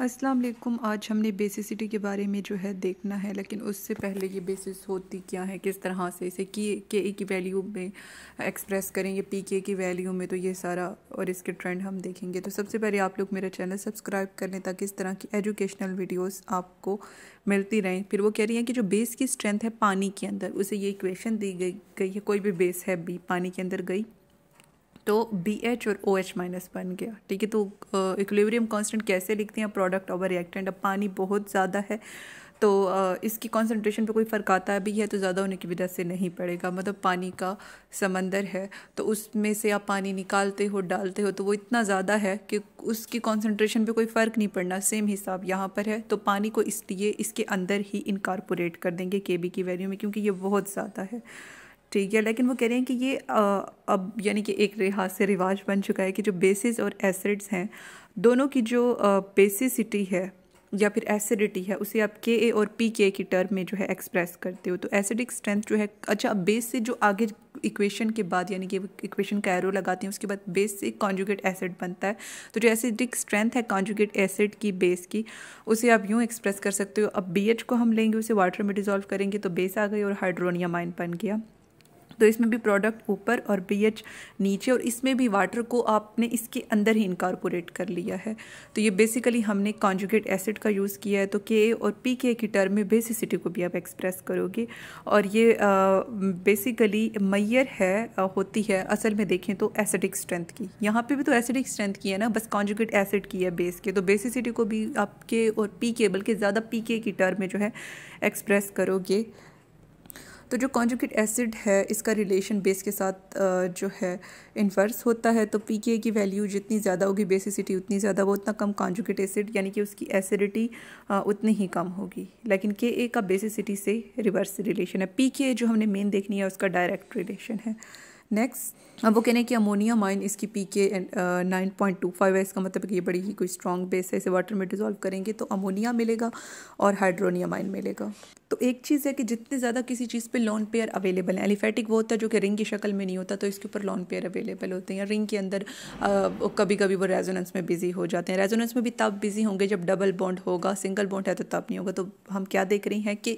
अस्सलाम वालेकुम आज हमने बेसिसिटी के बारे में जो है देखना है लेकिन उससे पहले ये बेसिस होती क्या है किस तरह से इसे की के ए की वैल्यू में एक्सप्रेस करेंगे पी के की वैल्यू में तो ये सारा और इसके ट्रेंड हम देखेंगे तो सबसे पहले आप लोग मेरा चैनल सब्सक्राइब कर लें ताकि इस तरह की एजुकेशनल वीडियोस आपको मिलती रहें फिर वो कह रही हैं कि जो बेस की स्ट्रेंथ है पानी के अंदर उसे ये इक्वेशन दी गई गई है कोई भी बेस है बी पानी के अंदर गई तो बी एच और ओ एच माइनस बन गया ठीक है तो uh, कॉन्सटेंट कैसे लिखते हैं प्रोडक्ट और रिएक्टेंट अब पानी बहुत ज़्यादा है तो uh, इसकी कॉन्सेंट्रेशन पे कोई फ़र्क आता भी है तो ज़्यादा होने की वजह से नहीं पड़ेगा मतलब पानी का समंदर है तो उसमें से आप पानी निकालते हो डालते हो तो वो इतना ज़्यादा है कि उसकी कॉन्सेंट्रेशन पे कोई फ़र्क नहीं पड़ना सेम हिसाब यहाँ पर है तो पानी को इसलिए इसके अंदर ही इनकारपोरेट कर देंगे के की वैल्यू में क्योंकि ये बहुत ज़्यादा है ठीक है लेकिन वो कह रहे हैं कि ये आ, अब यानी कि एक रिहाज से रिवाज बन चुका है कि जो बेसिस और एसिड्स हैं दोनों की जो बेसिसिटी है या फिर एसिडिटी है उसे आप के ए और पी के की टर्म में जो है एक्सप्रेस करते हो तो एसिडिक स्ट्रेंथ जो है अच्छा अब बेस से जो आगे इक्वेशन के बाद यानी कि इक्वेशन का एरो लगाते हैं उसके बाद बेस से कॉन्जुगेट एसिड बनता है तो जो एसिडिक स्ट्रेंथ है कॉन्जुगेट एसिड की बेस की उसे आप यूँ एक्सप्रेस कर सकते हो अब बी को हम लेंगे उसे वाटर में डिजोल्व करेंगे तो बेस आ गई और हाइड्रोनियम आइन बन गया तो इसमें भी प्रोडक्ट ऊपर और बी नीचे और इसमें भी वाटर को आपने इसके अंदर ही इनकॉर्पोरेट कर लिया है तो ये बेसिकली हमने कॉन्जुगेट एसिड का यूज़ किया है तो के और पी के की टर्म में बेसिसिटी को भी आप एक्सप्रेस करोगे और ये बेसिकली मैयर है आ, होती है असल में देखें तो एसिडिक स्ट्रेंथ की यहाँ पे भी तो एसिडिक स्ट्रेंथ की है ना बस कॉन्जुगेट एसिड की है बेस के तो बेसिसिटी को भी आपके और पी के बल्कि ज़्यादा पी के की टर्म में जो है एक्सप्रेस करोगे तो जो कॉन्जुकेट एसिड है इसका रिलेशन बेस के साथ जो है इन्वर्स होता है तो पी के की वैल्यू जितनी ज़्यादा होगी बेसिसिटी उतनी ज़्यादा वो उतना कम कॉन्जुकेट एसिड यानी कि उसकी एसिडिटी उतनी ही कम होगी लेकिन के ए का बेसिसिटी से रिवर्स रिलेशन है पी के जो हमने मेन देखनी है उसका डायरेक्ट रिलेशन है नेक्स्ट अब वो कहने कि अमोनियम माइन इसकी P K nine point two five है इसका मतलब कि ये बड़ी ही कोई स्ट्रॉन्ग बेस है इसे वाटर में डिजोल्व करेंगे तो अमोनिया मिलेगा और हाइड्रोनियम माइन मिलेगा तो एक चीज़ है कि जितने ज़्यादा किसी चीज़ पे लॉन पेयर अवेलेबल हैं एलिफेटिक वो होता है जो कि रिंग की शक्ल में नहीं होता तो इसके ऊपर लॉन पेयर अवेलेबल होते हैं या रिंग के अंदर आ, कभी कभी वो रेजोनेंस में बिजी हो जाते हैं रेजोनेंस में भी तब बिजी होंगे जब डबल बॉन्ड होगा सिंगल बॉन्ड है तो तब नहीं होगा तो हम क्या देख रहे हैं कि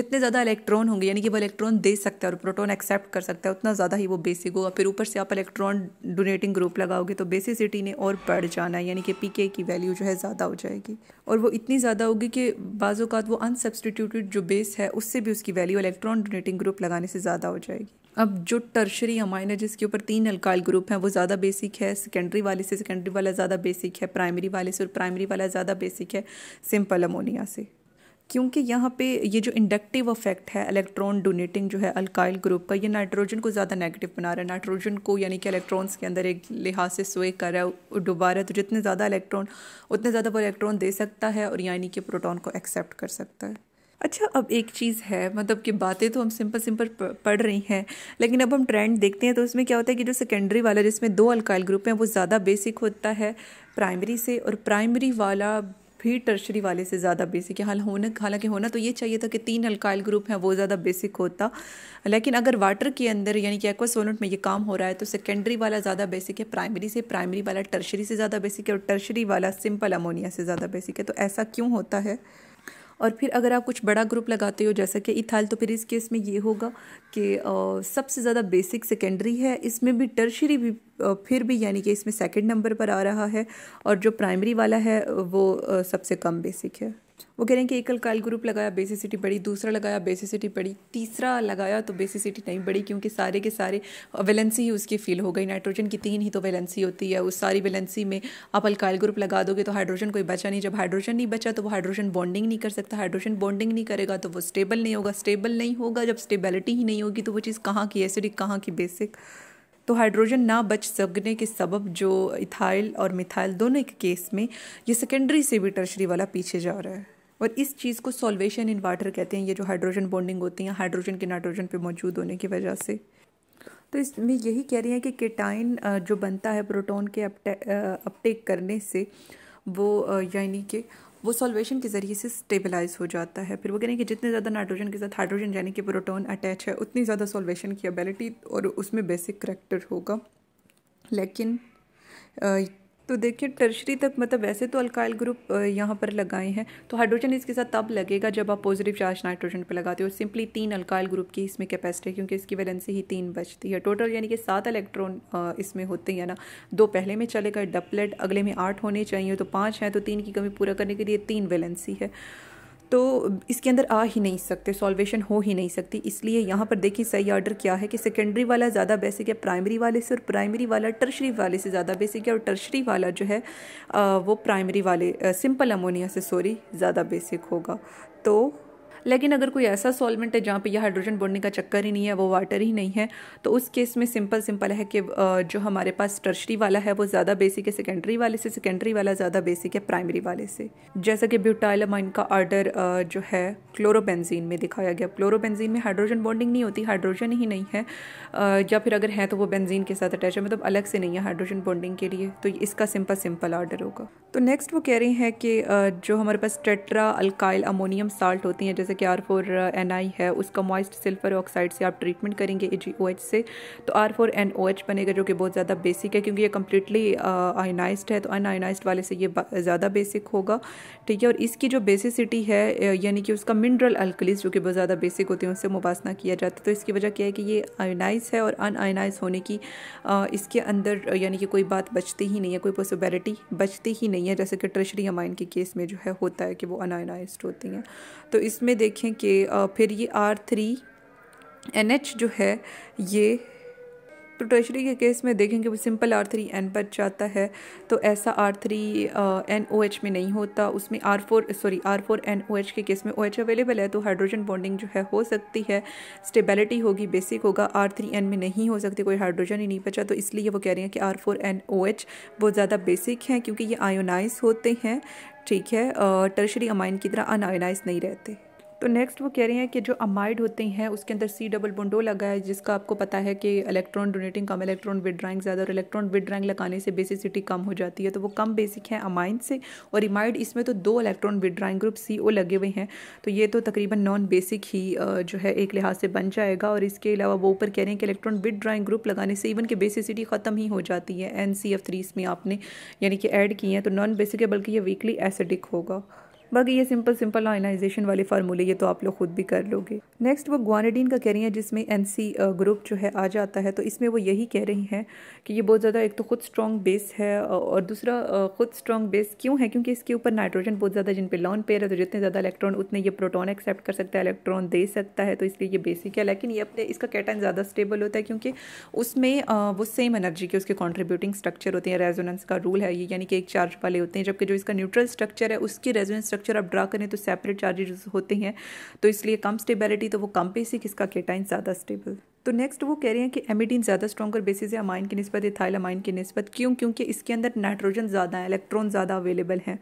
जितने ज़्यादा इलेक्ट्रॉन होंगे यानी कि वो इलेक्ट्रॉन दे सकता है और प्रोटोन एक्सेप्ट कर सकता है उतना ज़्यादा ही वो बेसिक होगा फिर ऊपर से आप इलेक्ट्रॉन डोनेटिंग ग्रुप लगाओगे तो बेसिसिटी ने और बढ़ जाना है यानी कि पी की वैल्यू जो है ज़्यादा हो जाएगी और वो इतनी ज़्यादा होगी कि बाज़ात वो अनसब्सटीट्यूटेड जो बेस है उससे भी उसकी वैल्यू इलेक्ट्रॉन डोनेटिंग ग्रुप लगाने से ज़्यादा हो जाएगी अब जो टर्शरी अमाइन है जिसके ऊपर तीन अल्काइल ग्रुप हैं वो ज़्यादा बेसिक है सेकेंडरी वाले से सेकेंडरी वाला ज़्यादा बेसिक है प्राइमरी वाले से और प्राइमरी वाला ज़्यादा बेसिक है सिंपल अमोनिया से क्योंकि यहाँ पे ये जो इंडक्टिव इफेक्ट है इलेक्ट्रॉन डोनेटिंग जो है अल्काइल ग्रुप का ये नाइट्रोजन को ज़्यादा नेगेटिव बना रहा है नाइट्रोजन को यानी कि इलेक्ट्रॉन्स के अंदर एक लिहाज से सोए कर रहा है डुबा रहा है तो जितने ज़्यादा इलेक्ट्रॉन उतने ज़्यादा वो इलेक्ट्रॉन दे सकता है और यानी कि प्रोटॉन को एक्सेप्ट कर सकता है अच्छा अब एक चीज़ है मतलब कि बातें तो हम सिंपल सिंपल पढ़ रही हैं लेकिन अब हम ट्रेंड देखते हैं तो उसमें क्या होता है कि जो सेकेंडरी वाला जिसमें दो अल्काइल ग्रुप हैं वो ज़्यादा बेसिक होता है प्राइमरी से और प्राइमरी वाला भी टर्शरी वाले से ज़्यादा बेसिक है हाल होना हालांकि होना तो ये चाहिए था कि तीन अल्काइल ग्रुप हैं वो ज़्यादा बेसिक होता लेकिन अगर वाटर के अंदर यानी कि एक्वासोलेंट में ये काम हो रहा है तो सेकेंडरी वाला ज़्यादा बेसिक है प्राइमरी से प्राइमरी वाला टर्शरी से ज़्यादा बेसिक है और टर्शरी वाला सिंपल अमोनिया से ज़्यादा बेसिक है तो ऐसा क्यों होता है और फिर अगर आप कुछ बड़ा ग्रुप लगाते हो जैसा कि इथाइल तो फिर इस केस में ये होगा कि सबसे ज़्यादा बेसिक सेकेंडरी है इसमें भी टर्शरी भी फिर भी यानी कि इसमें सेकेंड नंबर पर आ रहा है और जो प्राइमरी वाला है वो सबसे कम बेसिक है वो कह रहे हैं कि एकल काल ग्रुप लगाया बेसिसिटी बढ़ी दूसरा लगाया बेसिसिटी बढ़ी तीसरा लगाया तो बेसिसिटी नहीं बढ़ी क्योंकि सारे के सारे वैलेंसी ही उसकी फील हो गई नाइट्रोजन की तीन ही तो वैलेंसी होती है उस सारी वैलेंसी में आप अल्काइल ग्रुप लगा दोगे तो हाइड्रोजन कोई बचा नहीं जब हाइड्रोजन नहीं बचा तो वो हाइड्रोजन बॉन्डिंग नहीं कर सकता हाइड्रोजन बॉन्डिंग नहीं करेगा तो वो स्टेबल नहीं होगा स्टेबल नहीं होगा जब स्टेबिलिटी ही नहीं होगी तो वो चीज़ कहाँ की एसिडिक कहाँ की बेसिक तो हाइड्रोजन ना बच सकने के सबब जो इथाइल और मिथाइल दोनों के केस में ये सेकेंडरी से भी टर्शरी वाला पीछे जा रहा है और इस चीज़ को सॉल्वेशन वाटर कहते हैं ये जो हाइड्रोजन बॉन्डिंग होती है हाइड्रोजन के नाइट्रोजन पे मौजूद होने की वजह से तो इसमें यही कह रही हैं कि केटाइन जो बनता है प्रोटॉन के अपटे अपटेक करने से वो यानी कि वो सॉल्वेशन के ज़रिए से स्टेबलाइज हो जाता है फिर वो कह रहे हैं कि जितने ज़्यादा नाइट्रोजन के साथ हाइड्रोजन यानी कि प्रोटोन अटैच है उतनी ज़्यादा सॉल्वेशन की एबिलिटी और उसमें बेसिक करेक्टर होगा लेकिन तो देखिए टर्शरी तक मतलब वैसे तो अल्काइल ग्रुप यहाँ पर लगाए हैं तो हाइड्रोजन इसके साथ तब लगेगा जब आप पॉजिटिव चार्ज नाइट्रोजन पर लगाते हो सिंपली तीन अल्काइल ग्रुप की इसमें कैपेसिटी क्योंकि इसकी वैलेंसी ही तीन बचती है टोटल यानी कि सात इलेक्ट्रॉन इसमें होते हैं ना दो पहले में चले गए डपलेट अगले में आठ होने चाहिए तो पाँच हैं तो तीन की कमी पूरा करने के लिए तीन वैलेंसी है तो इसके अंदर आ ही नहीं सकते सॉल्वेशन हो ही नहीं सकती इसलिए यहाँ पर देखिए सही ऑर्डर क्या है कि सेकेंडरी वाला ज़्यादा बेसिक है प्राइमरी वाले से और प्राइमरी वाला टर्शरी वाले से ज़्यादा बेसिक है और टर्शरी वाला जो है वो प्राइमरी वाले सिंपल अमोनिया से सॉरी ज़्यादा बेसिक होगा तो लेकिन अगर कोई ऐसा सॉल्वेंट है जहाँ पे यह हाइड्रोजन बॉन्डिंग का चक्कर ही नहीं है वो वाटर ही नहीं है तो उस केस में सिंपल सिंपल है कि जो हमारे पास टर्शरी वाला है वो ज़्यादा बेसिक है सेकेंडरी वाले से सेकेंडरी वाला ज़्यादा बेसिक है प्राइमरी वाले से जैसा कि ब्यूटाइलमाइन का आर्डर जो है क्लोरोबेंजीन में दिखाया गया क्लोरोबेंजीन में हाइड्रोजन बॉन्डिंग नहीं होती हाइड्रोजन ही नहीं है या फिर अगर है तो वो बेंजीन के साथ अटैच है मतलब अलग से नहीं है हाइड्रोजन बॉन्डिंग के लिए तो इसका सिंपल सिंपल आर्डर होगा तो नेक्स्ट वो कह रही हैं कि जो हमारे पास टेट्रा अल्काइल अमोनियम साल्ट होती हैं जैसे कि आर फोर एन आई है उसका मॉइस्ट सिल्फर ऑक्साइड से आप ट्रीटमेंट करेंगे ए जी ओ एच से तो R four N O H बनेगा जो कि बहुत ज़्यादा बेसिक है क्योंकि ये कम्प्लीटली आयनाइज है तो अनआयनाइज्ड वाले से ये ज़्यादा बेसिक होगा ठीक है और इसकी जो बेसिसिटी है यानी कि उसका मिनरल अल्कलीस जो कि बहुत ज़्यादा बेसिक होती है उससे मुबासना किया जाता है तो इसकी वजह क्या है कि ये आयनाइज है और अनआयनाइज होने की इसके अंदर यानी कि कोई बात बचती ही नहीं है कोई पॉसिबिलिटी बचती ही नहीं नहीं है जैसे कि ट्रेशरी अमाइन के केस में जो है होता है कि वो अनाइनाइज्ड होती हैं तो इसमें देखें कि फिर ये आर थ्री एन एच जो है ये तो ट्रेशरी के केस में देखेंगे वो सिंपल आर थ्री एन पर जाता है तो ऐसा R three N O H में नहीं होता उसमें R four sorry R four N O H के केस में ओ एच अवेलेबल है तो हाइड्रोजन बॉन्डिंग जो है हो सकती है स्टेबिलिटी होगी बेसिक होगा आर थ्री एन में नहीं हो सकती कोई हाइड्रोजन ही नहीं बचा तो इसलिए वो कह रहे हैं कि R four N O H बहुत ज़्यादा बेसिक हैं क्योंकि ये आयोनाइज होते हैं ठीक है टर्शरी अमाइन की तरह अनआयोनाइज नहीं रहते तो नेक्स्ट वो कह रहे हैं कि जो अमाइड होते हैं उसके अंदर सी डबल बोंडो लगा है जिसका आपको पता है कि इलेक्ट्रॉन डोनेटिंग कम इलेक्ट्रॉन विड्राइंग ज़्यादा और इलेक्ट्रॉन विड्राइंग लगाने से बेसिसिटी कम हो जाती है तो वो कम बेसिक है अमाइन से और इमाइड इसमें तो दो electron withdrawing group C O लगे हुए हैं तो ये तो तकरीबन नॉन बेसिक ही जो है एक लिहाज से बन जाएगा और इसके अलावा वो ऊपर कह रहे हैं कि इलेक्ट्रॉन विड्राइंग ग्रुप लगाने से इवन कि बेसिसिटी ख़त्म ही हो जाती है एन सी एफ थ्री आपने यानी कि एड किए हैं तो नॉन बेसिक है बल्कि ये वीकली एसिडिक होगा बाकी ये सिंपल सिंपल आयनाइजेशन वाले फार्मूले ये तो आप लोग खुद भी कर लोगे नेक्स्ट वो ग्वानिडीन का कह रही हैं जिसमें एन ग्रुप जो है आ जाता है तो इसमें वो यही कह रही हैं कि ये बहुत ज़्यादा एक तो खुद स्ट्रॉन्ग बेस है और दूसरा खुद स्ट्रॉन्ग बेस क्यों है क्योंकि इसके ऊपर नाइट्रोजन बहुत ज़्यादा जिन पर लॉन पेयर है तो जितने ज़्यादा इलेक्ट्रॉन उतने ये प्रोटोन एक्सेप्ट कर सकता है इलेक्ट्रॉन दे सकता है तो इसलिए ये बेसिक है लेकिन ये अपने इसका कैटन ज़्यादा स्टेबल होता है क्योंकि उसमें वो सेम एनर्जी के उसके कॉन्ट्रीब्यूटिंग स्ट्रक्चर होते हैं रेजोनेंस का रूल है ये यानी कि एक चार्ज वाले होते हैं जबकि जो इसका न्यूट्रल स्ट्रक्चर है उसकी रेजोनेंस स्ट्रक्चर आप ड्रा करें तो सेपरेट चार्जेस होते हैं तो इसलिए कम स्टेबिलिटी तो वो कम बेसिक किसका केटाइन ज़्यादा स्टेबल तो नेक्स्ट वो कह रहे हैं कि एमिडीन ज़्यादा स्ट्रॉगर बेसिस है अमाइन की नस्बत इथाइल अमाइन की नस्बत क्यों क्योंकि इसके अंदर नाइट्रोजन ज़्यादा है इलेक्ट्रॉन ज़्यादा अवेलेबल हैं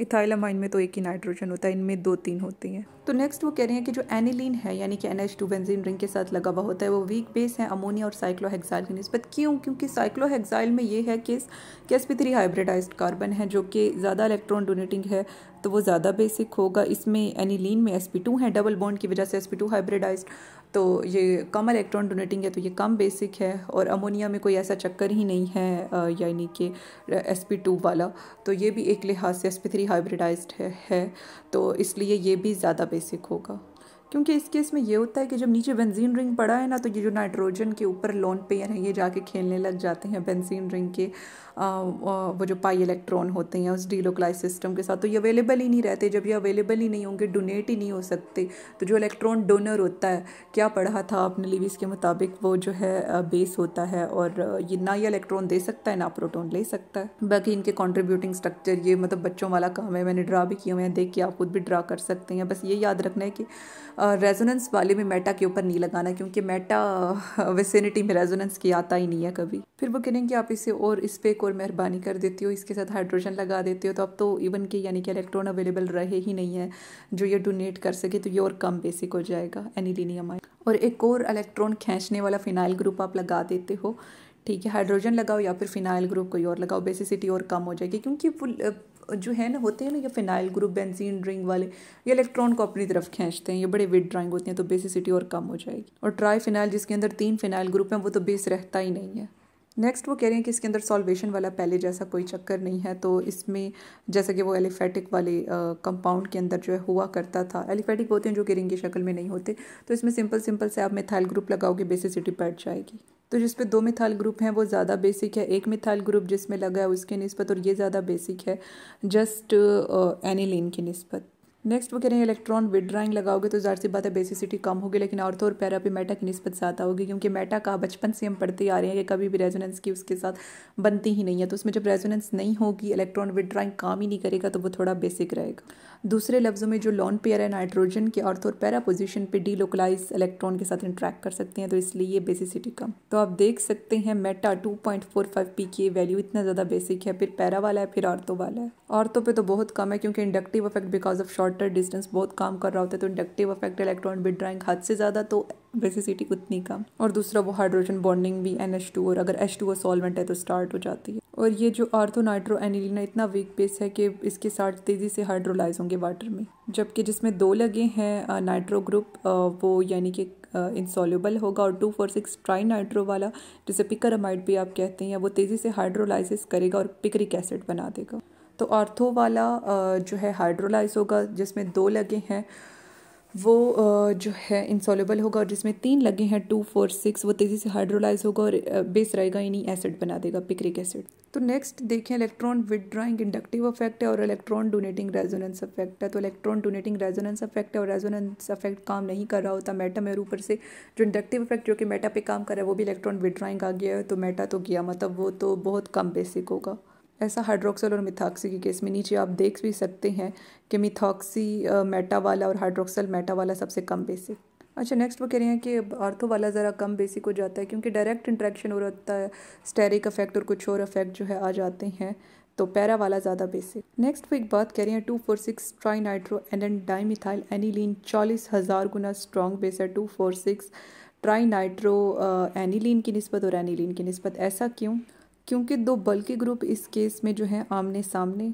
इथाइल अमाइन में तो एक ही नाइट्रोजन होता है इनमें दो तीन होती हैं तो नेक्स्ट वो कह रहे हैं कि जो एनिलीन है यानी कि N H two benzene ring के साथ लगा हुआ होता है वो वीक बेस है अमोनिया और साइक्लोहेक्साइल की नस्बत क्यों क्योंकि साइक्लोहेक्साइल में ये है कि S P three hybridised carbon है जो कि ज़्यादा इलेक्ट्रॉन डोनेटिंग है तो वो ज़्यादा बेसिक होगा इसमें एनिलीन में एस है डबल बॉन्ड की वजह से एस हाइब्रिडाइज्ड तो ये कम इलेक्ट्रॉन डोनेटिंग है तो ये कम बेसिक है और अमोनिया में कोई ऐसा चक्कर ही नहीं है यानी कि एस वाला तो ये भी एक लिहाज से एस थ्री है, है तो इसलिए ये भी ज़्यादा बेसिक होगा क्योंकि इस केस में ये होता है कि जब नीचे बेंजीन रिंग पड़ा है ना तो ये जो नाइट्रोजन के ऊपर लोन पेयर हैं ये जाके खेलने लग जाते हैं बेंजीन रिंग के आ, वो जो पाई इलेक्ट्रॉन होते हैं उस डीलोक्लाइज सिस्टम के साथ तो ये अवेलेबल ही नहीं रहते जब ये अवेलेबल ही नहीं होंगे डोनेट ही नहीं हो सकते तो जो इलेक्ट्रॉन डोनर होता है क्या पढ़ा था आपने लिविस के मुताबिक वो जो है बेस होता है और ये ना ये इलेक्ट्रॉन दे सकता है ना प्रोटोन ले सकता है बाकी इनके कॉन्ट्रीब्यूटिंग स्ट्रक्चर ये मतलब बच्चों वाला काम है मैंने ड्रा भी किया हुए हैं देख के आप खुद भी ड्रा कर सकते हैं बस ये याद रखना है कि रेजोनेंस वाले में मेटा के ऊपर नहीं लगाना क्योंकि मेटा वेसिनिटी में रेजोनेंस की आता ही नहीं है कभी फिर वो कहेंगे आप इसे और इस पर एक और मेहरबानी कर देती हो इसके साथ हाइड्रोजन लगा देते हो तो अब तो इवन के यानी कि इलेक्ट्रॉन अवेलेबल रहे ही नहीं है जो ये डोनेट कर सके तो ये और कम बेसिक हो जाएगा एनिलीनियम आई और एक और इलेक्ट्रॉन खींचने वाला फिनाइल ग्रुप आप लगा देते हो ठीक है हाइड्रोजन लगाओ या फिर फिनाइल ग्रुप कोई और लगाओ बेसिसिटी और कम हो जाएगी क्योंकि जो है ना होते हैं ना ये फिनाइल ग्रुप बेंजीन ड्रिंग वाले ये इलेक्ट्रॉन को अपनी तरफ खींचते हैं ये बड़े वेट ड्राइंग होती हैं तो बेसिसिटी और कम हो जाएगी और ट्राई फिनाइल जिसके अंदर तीन फिनाइल ग्रुप हैं वो तो बेस रहता ही नहीं है नेक्स्ट वो कह रहे हैं कि इसके अंदर सॉल्वेशन वाला पहले जैसा कोई चक्कर नहीं है तो इसमें जैसा कि वो एलिफेटिक वाले कंपाउंड के अंदर जो है हुआ करता था एलिफेटिक होते हैं जो कि रिंग की शक्ल में नहीं होते तो इसमें सिंपल सिंपल से आप मिथाइल ग्रुप लगाओगे बेसिसिटी बैठ जाएगी तो जिसपे दो मिथाइल ग्रुप हैं वो ज़्यादा बेसिक है एक मिथाइल ग्रुप जिसमें लगा है उसके नस्बत और ये ज़्यादा बेसिक है जस्ट एनिलीन की नस्बत नेक्स्ट वो कह रहे हैं इलेक्ट्रॉन विड्राइंग लगाओगे तो जाहिर सी बात है बेसिसिटी कम होगी लेकिन ऑर्थो और पैरा पे मेटा की नस्बत ज़्यादा होगी क्योंकि मेटा का बचपन से हम पढ़ते आ रहे हैं कि कभी भी रेजोनेंस की उसके साथ बनती ही नहीं है तो उसमें जब रेजोनेंस नहीं होगी इलेक्ट्रॉन विड्राइंग काम ही नहीं करेगा तो वो थोड़ा बेसिक रहेगा दूसरे लफ्ज़ों में जो लॉन पेयर है नाइट्रोजन के और तो और पैरा पोजिशन पर डीलोकलाइज इलेक्ट्रॉन के साथ इंट्रैक्ट कर सकते हैं तो इसलिए ये बेसिसिटी कम तो आप देख सकते हैं meta two point four five P की वैल्यू इतना ज़्यादा बेसिक है फिर पैरा वाला है फिर औरतों वाला है औरतों पे तो बहुत कम है क्योंकि inductive effect because of shorter distance बहुत काम कर रहा होता है तो inductive effect electron withdrawing हद से ज़्यादा तो बेसिसिटी उतनी कम और दूसरा वो हाइड्रोजन बॉन्डिंग भी एन एच टू और अगर एच टू सॉल्वेंट है तो स्टार्ट हो जाती है और ये जो आर्थो नाइट्रो एनिलिना इतना वीक बेस है कि इसके साथ तेज़ी से हाइड्रोलाइज होंगे वाटर में जबकि जिसमें दो लगे हैं नाइट्रो ग्रुप वो यानी कि इंसॉल्यूबल होगा और two four six tri nitro वाला जिसे पिकरमाइड भी आप कहते हैं वो तेज़ी से हाइड्रोलाइसिस करेगा और पिकरिक एसिड बना देगा तो आर्थो वाला जो है हाइड्रोलाइज होगा जिसमें दो लगे हैं वो जो है इंसॉलेबल होगा और जिसमें तीन लगे हैं टू फोर सिक्स वो तेज़ी से हाइड्रोलाइज होगा और बेस रहेगा इन्हीं एसिड बना देगा पिक्रिक एसिड तो नेक्स्ट देखें इलेक्ट्रॉन विदड्राइंग इंडक्टिव अफेक्ट है और इलेक्ट्रॉन डोनेटिंग रेजोनेंस इफेक्ट है तो इलेक्ट्रॉन डोनेटिंग रेजोनेंस इफेक्ट है और रेजोनेंस अफेक्ट काम नहीं कर रहा होता मेटा में ऊपर से जो इंडक्टिव इफेक्ट जो कि मेटा पे काम कर रहा है वो भी इलेक्ट्रॉन विदड्राइंग आ गया है तो मेटा तो किया मतलब वो तो बहुत कम बेसिक होगा ऐसा हाइड्रोक्सल और मिथाक्सी के केस में नीचे आप देख भी सकते हैं कि मिथॉक्सी मेटा वाला और हाइड्रोक्सल मेटा वाला सबसे कम बेसिक अच्छा नेक्स्ट वो कह रहे हैं कि आर्थो वाला ज़रा कम बेसिक हो जाता है क्योंकि डायरेक्ट इंट्रैक्शन हो रहा है स्टेरिक अफेक्ट और कुछ और अफेक्ट जो है आ जाते हैं तो पैरा वाला ज़्यादा बेसिक नेक्स्ट वो एक बात कह रहे हैं two four six tri nitro N dimethyl aniline चालीस हज़ार गुना स्ट्रॉन्ग बेस है two four six tri nitro aniline की नस्बत और एनिलीन की नस्बत ऐसा क्यों क्योंकि दो बल्कि ग्रुप इस केस में जो है आमने सामने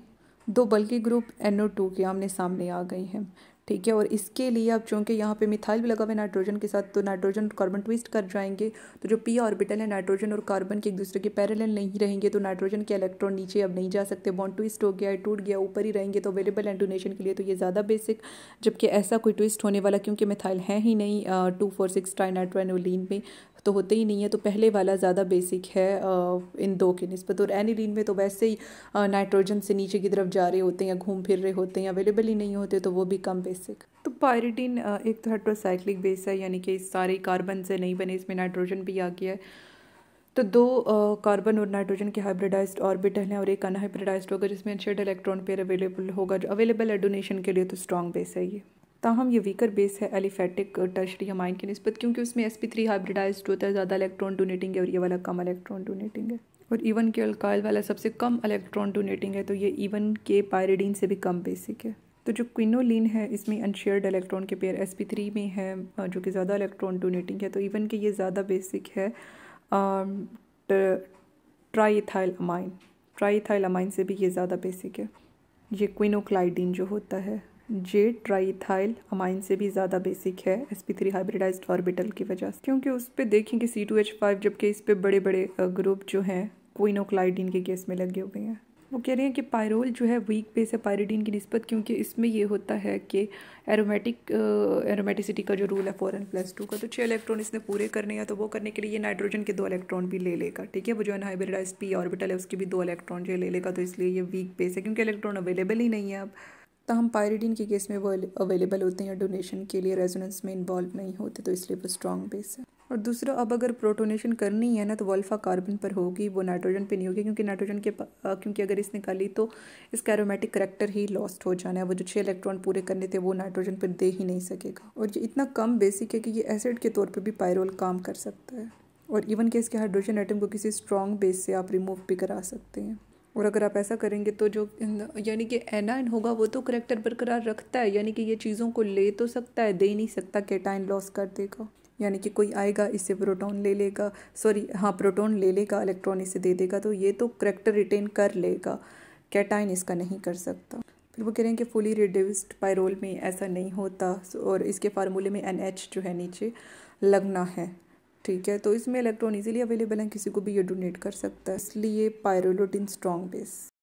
दो बल्कि ग्रुप एनओ टू के आमने सामने आ गए हैं ठीक है और इसके लिए अब चूँकि यहाँ पे मिथाइल भी लगा हुआ है नाइट्रोजन के साथ तो नाइट्रोजन कार्बन ट्विस्ट कर जाएंगे तो जो पी ऑर्बिटल है नाइट्रोजन और कार्बन के एक दूसरे के पैरेलल नहीं रहेंगे तो नाइट्रोजन के इलेक्ट्रॉन नीचे अब नहीं जा सकते बॉन्ड ट्विस्ट हो गया टूट गया ऊपर ही रहेंगे तो अवेलेबल एंडोनेशन के लिए तो ये ज़्यादा बेसिक जबकि ऐसा कोई ट्विस्ट होने वाला क्योंकि मिथाइल है ही नहीं टू फोर सिक्स ट्राई में तो होते ही नहीं है तो पहले वाला ज़्यादा बेसिक है इन दो के नस्बत और एनिलीन में तो वैसे ही नाइट्रोजन से नीचे की तरफ जा रहे होते हैं या घूम फिर रहे होते हैं अवेलेबल ही नहीं होते तो वो भी कम बेसिक तो पायरिटीन एक तो हेट्रोसाइक्लिक बेस है यानी कि सारे कार्बन से नहीं बने इसमें नाइट्रोजन भी आ गया है तो दो कार्बन और नाइट्रोजन के हाइब्रिडाइज्ड ऑर्बिटल हैं और एक अनहाइब्रिडाइज्ड होगा जिसमें अनशेड इलेक्ट्रॉन पेयर अवेलेबल होगा जो अवेलेबल है डोनेशन के लिए तो स्ट्रॉन्ग बेस है ये ताहम ये वीकर बेस है एलिफेटिक टर्शरी हमाइन की नस्बत क्योंकि उसमें एस पी थ्री हाइब्रिडाइज होता है ज़्यादा इलेक्ट्रॉन डोनेटिंग है और ये वाला कम इलेक्ट्रॉन डोनेटिंग है और इवन के अल्काइल वाला सबसे कम इलेक्ट्रॉन डोनेटिंग है तो ये इवन के पायरेडीन से भी कम बेसिक है तो जो क्विनोलिन है इसमें अनशेयर्ड इलेक्ट्रॉन के पेयर एस पी थ्री में है uh, जो कि ज़्यादा इलेक्ट्रॉन डोनेटिंग है तो इवन के ये ज़्यादा बेसिक है ट्राईथाइल अमाइन ट्राईथाइल अमाइन से भी ये ज़्यादा बेसिक है ये क्विनोक्लाइडीन जो होता है जे ट्राईथाइल अमाइन से भी ज़्यादा बेसिक है S P three hybridize orbital की वजह से क्योंकि उस पर देखें कि सी टू एच फाइव जबकि इस पर बड़े बड़े ग्रुप जो हैं क्विनोक्लाइडिन के केस में लगे हुए हैं वो कह रहे हैं कि पायरोल जो है वीक बेस है पायरिडीन की नस्बत क्योंकि इसमें ये होता है कि एरोमेटिक एरोमेटिसिटी का जो रूल है फोर एन प्लस टू का तो छः इलेक्ट्रॉन इसने पूरे करने हैं तो वो करने के लिए ये नाइट्रोजन के दो इलेक्ट्रॉन भी ले लेगा ठीक है वो जो अनहाइब्रिडाइज पी ऑर्बिटल है उसकी भी दो इलेक्ट्रॉन जो ले लेगा तो इसलिए ये वीक बेस है क्योंकि इलेक्ट्रॉन अवेलेबल ही नहीं है अब तहम तो पायरिडीन के केस में वो अवेलेबल होते हैं या डोनेशन के लिए रेजोनेंस में इन्वॉल्व नहीं होते तो इसलिए वो स्ट्रॉन्ग बेस है और दूसरा अब अगर प्रोटोनेशन करनी है ना तो वल्फा कार्बन पर होगी वो नाइट्रोजन पे नहीं होगी क्योंकि नाइट्रोजन के क्योंकि अगर इसने निकाली तो इसका एरोमेटिक करेक्टर ही लॉस्ट हो जाना है वो जो छः इलेक्ट्रॉन पूरे करने थे वो नाइट्रोजन पर दे ही नहीं सकेगा और ये इतना कम बेसिक है कि ये एसिड के तौर पर भी पायरोल काम कर सकता है और इवन के इसके हाइड्रोजन आइटम को किसी स्ट्रॉन्ग बेस से आप रिमूव भी करा सकते हैं और अगर आप ऐसा करेंगे तो जो यानी कि एनाइन होगा वो तो करेक्टर बरकरार रखता है यानी कि ये चीज़ों को ले तो सकता है दे नहीं सकता कैटाइन लॉस कर देगा यानी कि कोई आएगा इससे प्रोटॉन ले लेगा सॉरी हाँ प्रोटॉन ले लेगा इलेक्ट्रॉन इसे दे देगा तो ये तो करेक्टर रिटेन कर लेगा कैटाइन इसका नहीं कर सकता फिर वो कह रहे हैं कि फुली रिड्यूस्ड पायरोल में ऐसा नहीं होता और इसके फार्मूले में एन एच जो है नीचे लगना है ठीक है तो इसमें इलेक्ट्रॉन इजीली अवेलेबल है किसी को भी ये डोनेट कर सकता है इसलिए पायरोलोटिन स्ट्रॉन्ग बेस